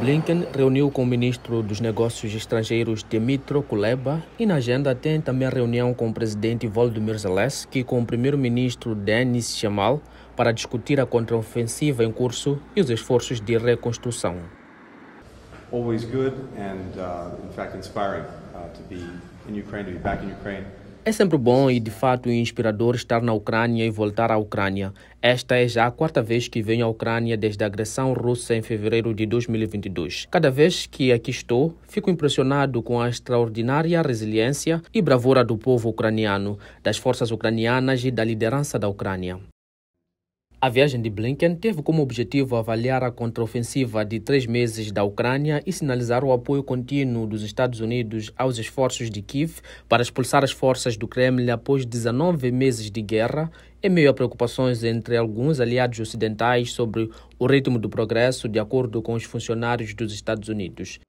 Blinken reuniu com o ministro dos Negócios Estrangeiros Dmitro Kuleba e na agenda tem também a reunião com o presidente Volodymyr Zelensky e com o primeiro-ministro Denis Chamal para discutir a contraofensiva em curso e os esforços de reconstrução. Always good and uh, in fact inspiring uh, to be in Ukraine, to be back in Ukraine. É sempre bom e de fato inspirador estar na Ucrânia e voltar à Ucrânia. Esta é já a quarta vez que venho à Ucrânia desde a agressão russa em fevereiro de 2022. Cada vez que aqui estou, fico impressionado com a extraordinária resiliência e bravura do povo ucraniano, das forças ucranianas e da liderança da Ucrânia. A viagem de Blinken teve como objetivo avaliar a contraofensiva de três meses da Ucrânia e sinalizar o apoio contínuo dos Estados Unidos aos esforços de Kiev para expulsar as forças do Kremlin após 19 meses de guerra, em meio a preocupações entre alguns aliados ocidentais sobre o ritmo do progresso, de acordo com os funcionários dos Estados Unidos.